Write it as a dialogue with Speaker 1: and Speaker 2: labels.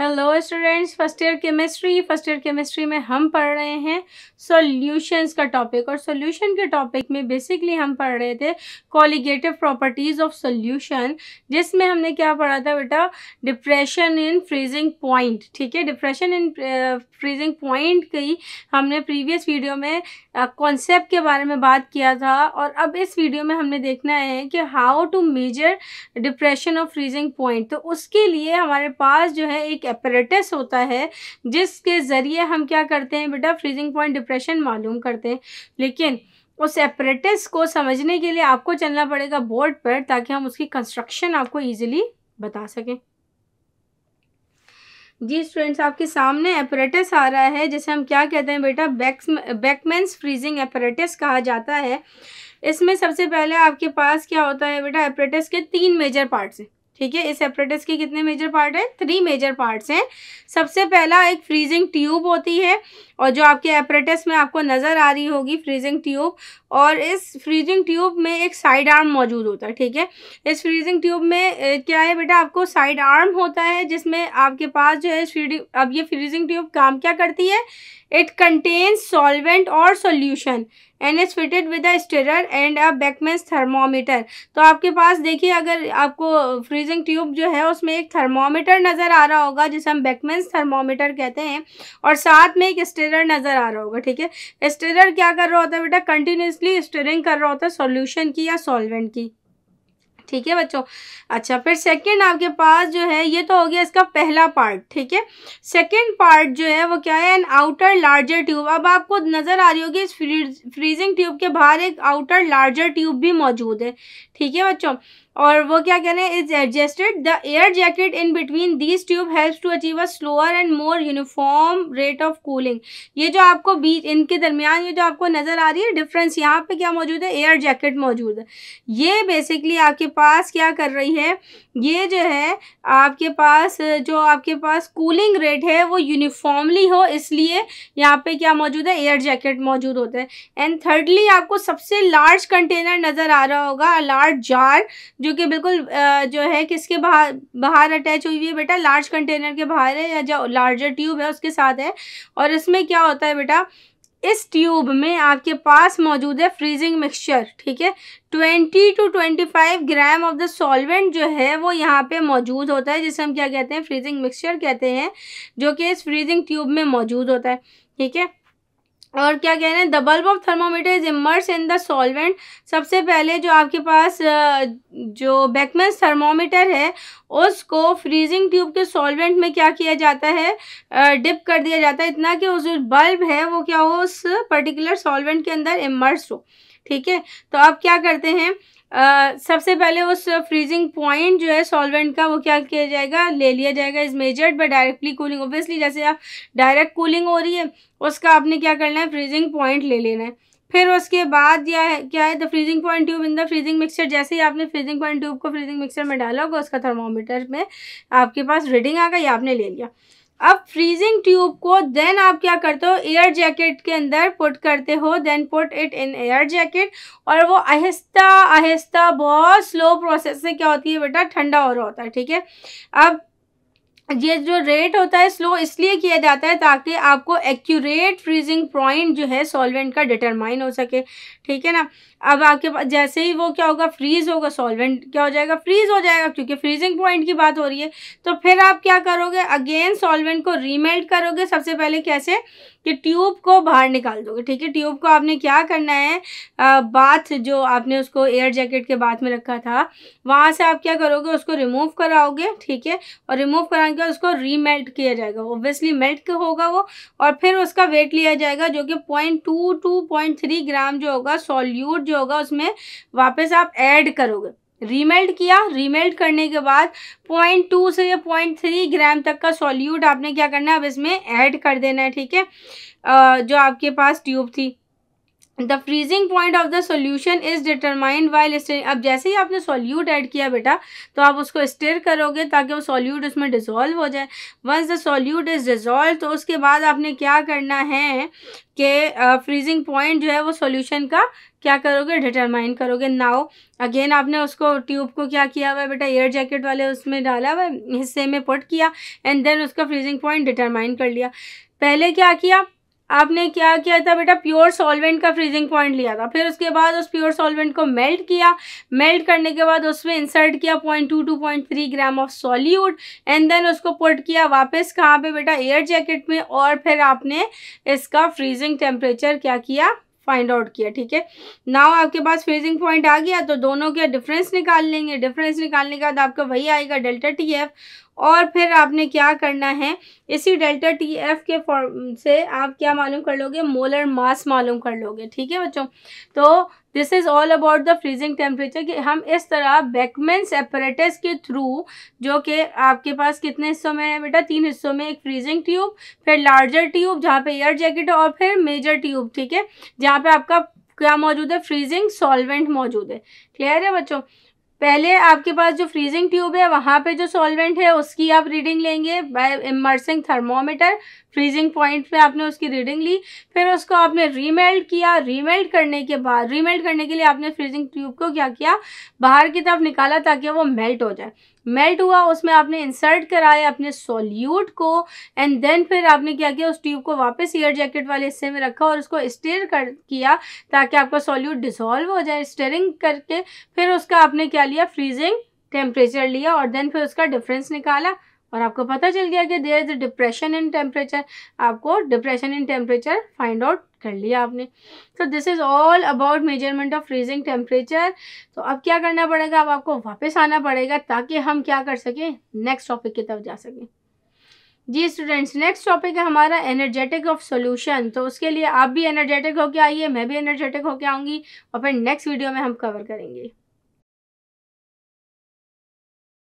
Speaker 1: hello students first year chemistry first year chemistry में हम पढ़ रहे हैं सॉल्यूशंस का टॉपिक और सॉल्यूशन के टॉपिक में बेसिकली हम पढ़ रहे थे कॉलीगेटिव प्रॉपर्टीज़ ऑफ सॉल्यूशन जिसमें हमने क्या पढ़ा था बेटा डिप्रेशन इन फ्रीजिंग पॉइंट ठीक है डिप्रेशन इन फ्रीजिंग पॉइंट की हमने प्रीवियस वीडियो में कॉन्सेप्ट uh, के बारे में बात किया था और अब इस वीडियो में हमने देखना है कि how to measure depression of freezing point तो उसके लिए हमारे पास जो है एक एपरेटस होता है जिसके ज़रिए हम क्या करते हैं बेटा फ्रीजिंग पॉइंट डिप्रेशन मालूम करते हैं लेकिन उस एपरेटस को समझने के लिए आपको चलना पड़ेगा बोर्ड पर ताकि हम उसकी कंस्ट्रक्शन आपको ईजिली बता सकें जी स्टूडेंट्स आपके सामने एपरेटस आ रहा है जिसे हम क्या कहते हैं बेटा बैक्स बैकमेंस फ्रीजिंग एपरेटस कहा जाता है इसमें सबसे पहले आपके पास क्या होता है बेटा एपरेटस के तीन मेजर पार्ट्स हैं ठीक है इस एपरेटस के कितने मेजर पार्ट हैं थ्री मेजर पार्ट्स हैं सबसे पहला एक फ्रीजिंग ट्यूब होती है और जो आपके एपरेटस में आपको नज़र आ रही होगी फ्रीजिंग ट्यूब और इस फ्रीजिंग ट्यूब में एक साइड आर्म मौजूद होता है ठीक है इस फ्रीजिंग ट्यूब में क्या है बेटा आपको साइड आर्म होता है जिसमें आपके पास जो है फ्रीडिंग अब ये फ्रीजिंग ट्यूब काम क्या करती है इट कंटेन्स सॉल्वेंट और solution and is fitted with a stirrer and a Beckmann's thermometer तो आपके पास देखिए अगर आपको फ्रीजिंग ट्यूब जो है उसमें एक थर्मोमीटर नज़र आ रहा होगा जिसे हम बैकमेंस थर्मोमीटर कहते हैं और साथ में एक स्टेर स्टेरर नज़र आ रहा होगा ठीक है स्टेरर क्या कर रहा होता है बेटा कंटिन्यूसली स्टेरिंग कर रहा होता है सोल्यूशन की या सॉल्वेंट की ठीक है बच्चों अच्छा फिर सेकंड आपके पास जो है ये तो हो गया इसका पहला पार्ट ठीक है सेकंड पार्ट जो है वो क्या है एन आउटर लार्जर ट्यूब अब आपको नज़र आ रही होगी इस फ्रीज फ्रीजिंग ट्यूब के बाहर एक आउटर लार्जर ट्यूब भी मौजूद है ठीक है बच्चों और वो क्या कह रहे हैं is adjusted the air jacket in between these tube help to achieve a slower and more uniform rate of cooling ये जो आपको बीच इनके दरमियान ये जो आपको नज़र आ रही है डिफरेंस यहाँ पे क्या मौजूद है एयर जैकेट मौजूद है ये बेसिकली आपके पास क्या कर रही है ये जो है आपके पास जो आपके पास कूलिंग रेट है वो यूनिफॉर्मली हो इसलिए यहाँ पे क्या मौजूद है एयर जैकेट मौजूद होता है एंड थर्डली आपको सबसे लार्ज कंटेनर नज़र आ रहा होगा लार्ज जार जो कि बिल्कुल जो है किसके बाहर बाहर अटैच हुई हुई है बेटा लार्ज कंटेनर के बाहर है या जो लार्जर ट्यूब है उसके साथ है और इसमें क्या होता है बेटा इस ट्यूब में आपके पास मौजूद है फ्रीजिंग मिक्सचर ठीक है twenty two twenty five gram of the solvent जो है वो यहाँ पे मौजूद होता है जिसे हम क्या कहते हैं फ्रीजिंग मिक्सचर कहते हैं जो कि इस फ्रीजिंग ट्यूब में मौजूद होता है ठीक है और क्या कह रहे हैं the bulb of thermometer is immerse in the solvent सबसे पहले जो आपके पास जो बैकमेंस थर्मोमीटर है उसको फ्रीजिंग ट्यूब के सॉल्वेंट में क्या किया जाता है डिप कर दिया जाता है इतना कि उस जो बल्ब है वो क्या हो उस पर्टिकुलर सॉल्वेंट के अंदर इमर्स हो ठीक है तो आप क्या करते हैं सबसे पहले उस फ्रीजिंग पॉइंट जो है सॉल्वेंट का वो क्या किया जाएगा ले लिया जाएगा is measured but directly cooling obviously जैसे आप डायरेक्ट कूलिंग हो रही है उसका आपने क्या करना है फ्रीजिंग पॉइंट ले लेना है फिर उसके बाद यह है क्या है the freezing point tube in the freezing mixture जैसे ही आपने फ्रीजिंग पॉइंट ट्यूब को फ्रीजिंग मिक्सचर में डाला होगा उसका थर्मोमीटर में आपके पास रीडिंग आ गई आपने ले लिया अब फ्रीजिंग ट्यूब को देन आप क्या करते हो एयर जैकेट के अंदर पुट करते हो then put it in air jacket और वो आहिस्ता आहिस्ता बहुत स्लो प्रोसेस से क्या होती है बेटा ठंडा हो रहा होता है ठीक है अब ये जो रेट होता है स्लो इसलिए किया जाता है ताकि आपको एक्यूरेट फ्रीजिंग पॉइंट जो है सॉल्वेंट का डिटरमाइन हो सके ठीक है ना अब आपके पास जैसे ही वो क्या होगा फ्रीज होगा सॉल्वेंट क्या हो जाएगा फ्रीज हो जाएगा क्योंकि फ्रीजिंग पॉइंट की बात हो रही है तो फिर आप क्या करोगे अगेन सॉल्वेंट को रीमेल्ट करोगे सबसे पहले कैसे कि ट्यूब को बाहर निकाल दोगे ठीक है ट्यूब को आपने क्या करना है आ, बाथ जो आपने उसको एयर जैकेट के बाथ में रखा था वहाँ से आप क्या करोगे उसको रिमूव कराओगे ठीक है और रिमूव कराने के बाद उसको रीमेल्ट किया जाएगा ओब्वियसली मेल्ट होगा वो और फिर उसका वेट लिया जाएगा जो कि point two to point three gram जो होगा सॉल्यूट जो होगा उसमें वापस आप ऐड करोगे रीमेल्ट किया रीमेल्ट करने के बाद पॉइंट टू से पॉइंट थ्री ग्राम तक का सॉल्यूट आपने क्या करना है अब इसमें ऐड कर देना है ठीक है जो आपके पास ट्यूब थी the freezing point of the solution is determined while stir अब जैसे ही आपने सोल्यूट ऐड किया बेटा तो आप उसको स्टेयर करोगे ताकि वो सोल्यूट उसमें डिजोल्व हो जाए once the solute is dissolve तो उसके बाद आपने क्या करना है कि फ्रीजिंग पॉइंट जो है वो सोल्यूशन का क्या करोगे डिटरमाइन करोगे नाउ अगेन आपने उसको ट्यूब को क्या किया हुआ है बेटा एयर जैकेट वाले उसमें डाला हुआ हिस्से में पुट किया एंड देन उसका फ्रीजिंग पॉइंट डिटरमाइन कर लिया पहले क्या किया आपने क्या किया था बेटा प्योर सॉल्वेंट का फ्रीजिंग पॉइंट लिया था फिर उसके बाद उस प्योर सॉल्वेंट को मेल्ट किया मेल्ट करने के बाद उसमें इंसर्ट किया point two to point three gram of solute and then उसको पुट किया वापस कहाँ पे बेटा एयर जैकेट में और फिर आपने इसका फ्रीजिंग टेम्परेचर क्या किया फाइंड आउट किया ठीक है नाव आपके पास फ्रीजिंग पॉइंट आ गया तो दोनों के डिफरेंस निकाल लेंगे डिफरेंस निकालने के बाद आपका वही आएगा डेल्टा टी एफ और फिर आपने क्या करना है इसी डेल्टा टी एफ के फॉर्म से आप क्या मालूम कर लोगे मोलर मास मालूम कर लोगे ठीक है बच्चों तो this is all about the freezing temperature कि हम इस तरह बैकमेंस एपरेटस के थ्रू जो कि आपके पास कितने हिस्सों में है बेटा तीन हिस्सों में एक फ्रीजिंग ट्यूब फिर लार्जर ट्यूब जहाँ पे एयर जैकेट और फिर मेजर ट्यूब ठीक है जहाँ पे आपका क्या मौजूद है फ्रीजिंग सॉल्वेंट मौजूद है क्लियर है बच्चों पहले आपके पास जो फ्रीजिंग ट्यूब है वहाँ पे जो सॉल्वेंट है उसकी आप रीडिंग लेंगे by immersing thermometer freezing point पे आपने उसकी रीडिंग ली फिर उसको आपने रीमेल्ट किया रीमेल्ट करने के बाद रीमेल्ट करने के लिए आपने फ्रीजिंग ट्यूब को क्या किया बाहर की तरफ निकाला ताकि वो मेल्ट हो जाए मेल्ट हुआ उसमें आपने इंसर्ट कराया अपने सॉल्यूट को एंड देन फिर आपने क्या किया उस ट्यूब को वापस एयर जैकेट वाले हिस्से में रखा और उसको स्टेयर कर किया ताकि आपका सॉल्यूट डिसॉल्व हो जाए स्टेयरिंग करके फिर उसका आपने क्या लिया फ्रीजिंग टेम्परेचर लिया और देन फिर उसका डिफरेंस निकाला और आपको पता चल गया कि there is depression in temperature आपको depression in temperature find out कर लिया आपने तो this is all about measurement of freezing temperature तो अब क्या करना पड़ेगा अब आपको वापस आना पड़ेगा ताकि हम क्या कर सकें नेक्स्ट टॉपिक की तरफ जा सकें जी स्टूडेंट्स नेक्स्ट टॉपिक है हमारा एनर्जेटिक ऑफ सॉल्यूशन तो उसके लिए आप भी एनर्जेटिक होके आइए मैं भी एनर्जेटिक होके आऊँगी और फिर नेक्स्ट वीडियो में हम कवर करेंगे